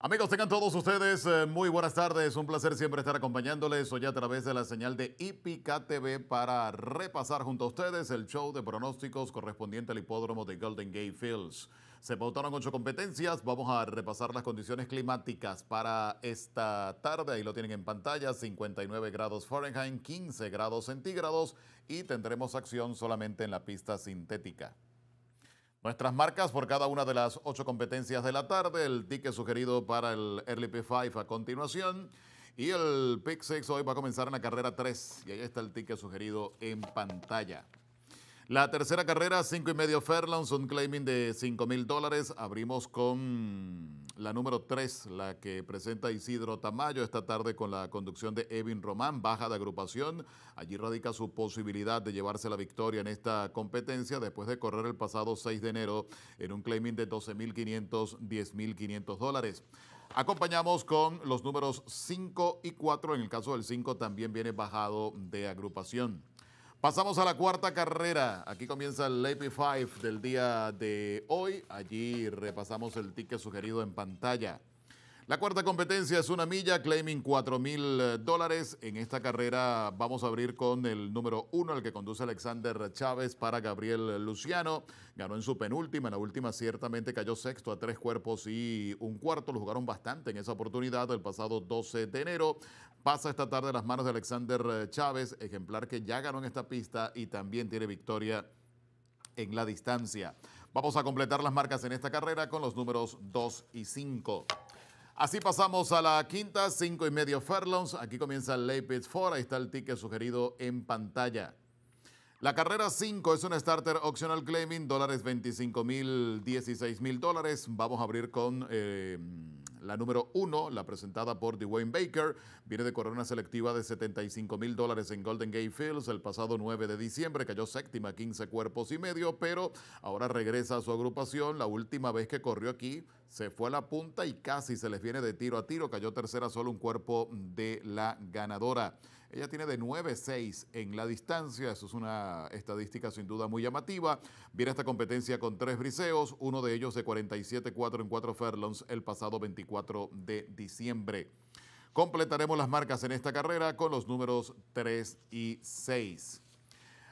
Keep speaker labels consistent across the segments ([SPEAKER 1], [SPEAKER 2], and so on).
[SPEAKER 1] Amigos, tengan todos ustedes eh, muy buenas tardes. Un placer siempre estar acompañándoles hoy a través de la señal de IPK TV para repasar junto a ustedes el show de pronósticos correspondiente al hipódromo de Golden Gate Fields. Se votaron ocho competencias. Vamos a repasar las condiciones climáticas para esta tarde. Ahí lo tienen en pantalla: 59 grados Fahrenheit, 15 grados centígrados y tendremos acción solamente en la pista sintética. Nuestras marcas por cada una de las ocho competencias de la tarde, el ticket sugerido para el Early 5 a continuación. Y el Pick 6 hoy va a comenzar en la carrera 3. Y ahí está el ticket sugerido en pantalla. La tercera carrera, cinco y medio furlongs, un claiming de 5 mil dólares. Abrimos con la número 3, la que presenta Isidro Tamayo esta tarde con la conducción de Evin Román, baja de agrupación. Allí radica su posibilidad de llevarse la victoria en esta competencia después de correr el pasado 6 de enero en un claiming de mil mil 10.500 dólares. Acompañamos con los números 5 y 4. En el caso del 5 también viene bajado de agrupación. Pasamos a la cuarta carrera. Aquí comienza el ap 5 del día de hoy. Allí repasamos el ticket sugerido en pantalla. La cuarta competencia es una milla, claiming 4 mil dólares. En esta carrera vamos a abrir con el número uno, el que conduce Alexander Chávez para Gabriel Luciano. Ganó en su penúltima, en la última ciertamente cayó sexto a tres cuerpos y un cuarto. Lo jugaron bastante en esa oportunidad el pasado 12 de enero pasa esta tarde las manos de Alexander eh, Chávez, ejemplar que ya ganó en esta pista y también tiene victoria en la distancia. Vamos a completar las marcas en esta carrera con los números 2 y 5. Así pasamos a la quinta, 5 y medio furlongs. Aquí comienza el Leipzig 4. Ahí está el ticket sugerido en pantalla. La carrera 5 es un starter optional claiming, dólares 25 mil, 16 mil dólares. Vamos a abrir con eh, la número 1, la presentada por Dwayne Baker. Viene de corona selectiva de 75 mil dólares en Golden Gate Fields el pasado 9 de diciembre. Cayó séptima, 15 cuerpos y medio, pero ahora regresa a su agrupación. La última vez que corrió aquí se fue a la punta y casi se les viene de tiro a tiro. Cayó tercera solo un cuerpo de la ganadora. Ella tiene de 9-6 en la distancia. Eso es una estadística sin duda muy llamativa. Viene esta competencia con tres briseos, uno de ellos de 47-4 en 4 furlongs el pasado 24 de diciembre. Completaremos las marcas en esta carrera con los números 3 y 6.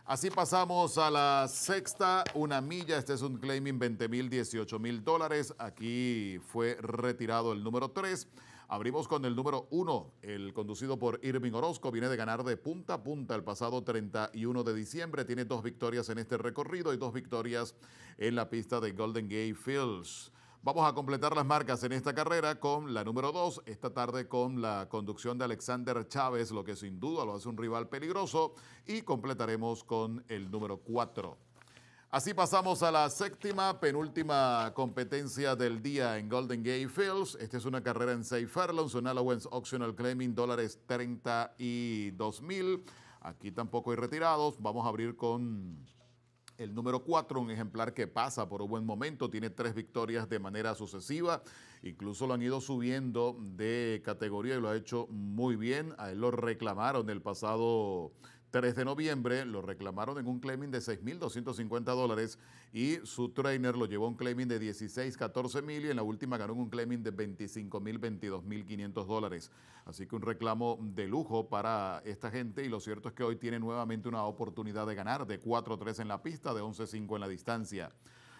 [SPEAKER 1] Así pasamos a la sexta, una milla. Este es un claiming 20 mil, 18 mil dólares. Aquí fue retirado el número 3. Abrimos con el número uno, el conducido por Irving Orozco, viene de ganar de punta a punta el pasado 31 de diciembre, tiene dos victorias en este recorrido y dos victorias en la pista de Golden Gate Fields. Vamos a completar las marcas en esta carrera con la número 2, esta tarde con la conducción de Alexander Chávez, lo que sin duda lo hace un rival peligroso, y completaremos con el número 4. Así pasamos a la séptima, penúltima competencia del día en Golden Gate Fields. Esta es una carrera en safe furlongs, un allowance optional claiming dólares 32 mil. Aquí tampoco hay retirados. Vamos a abrir con el número 4, un ejemplar que pasa por un buen momento, tiene tres victorias de manera sucesiva, incluso lo han ido subiendo de categoría y lo ha hecho muy bien. A él lo reclamaron el pasado 3 de noviembre lo reclamaron en un claiming de 6.250 dólares y su trainer lo llevó a un claiming de 16, y en la última ganó un claiming de $25,000, $22,500. dólares. Así que un reclamo de lujo para esta gente y lo cierto es que hoy tiene nuevamente una oportunidad de ganar de 4-3 en la pista, de 11-5 en la distancia.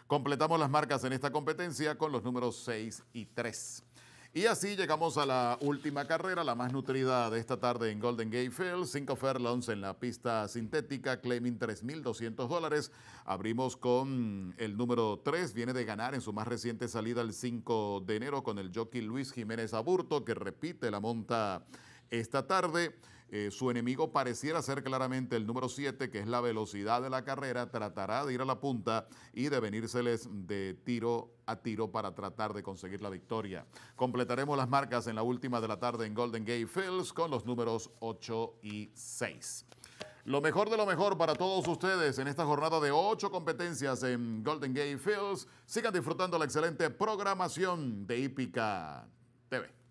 [SPEAKER 1] Completamos las marcas en esta competencia con los números 6 y 3. Y así llegamos a la última carrera, la más nutrida de esta tarde en Golden Gate Field. Cinco furlongs en la pista sintética, claiming 3.200 dólares. Abrimos con el número tres, viene de ganar en su más reciente salida el 5 de enero con el jockey Luis Jiménez Aburto, que repite la monta esta tarde, eh, su enemigo pareciera ser claramente el número 7, que es la velocidad de la carrera, tratará de ir a la punta y de venírseles de tiro a tiro para tratar de conseguir la victoria. Completaremos las marcas en la última de la tarde en Golden Gate Fields con los números 8 y 6. Lo mejor de lo mejor para todos ustedes en esta jornada de ocho competencias en Golden Gate Fields. Sigan disfrutando la excelente programación de Hípica TV.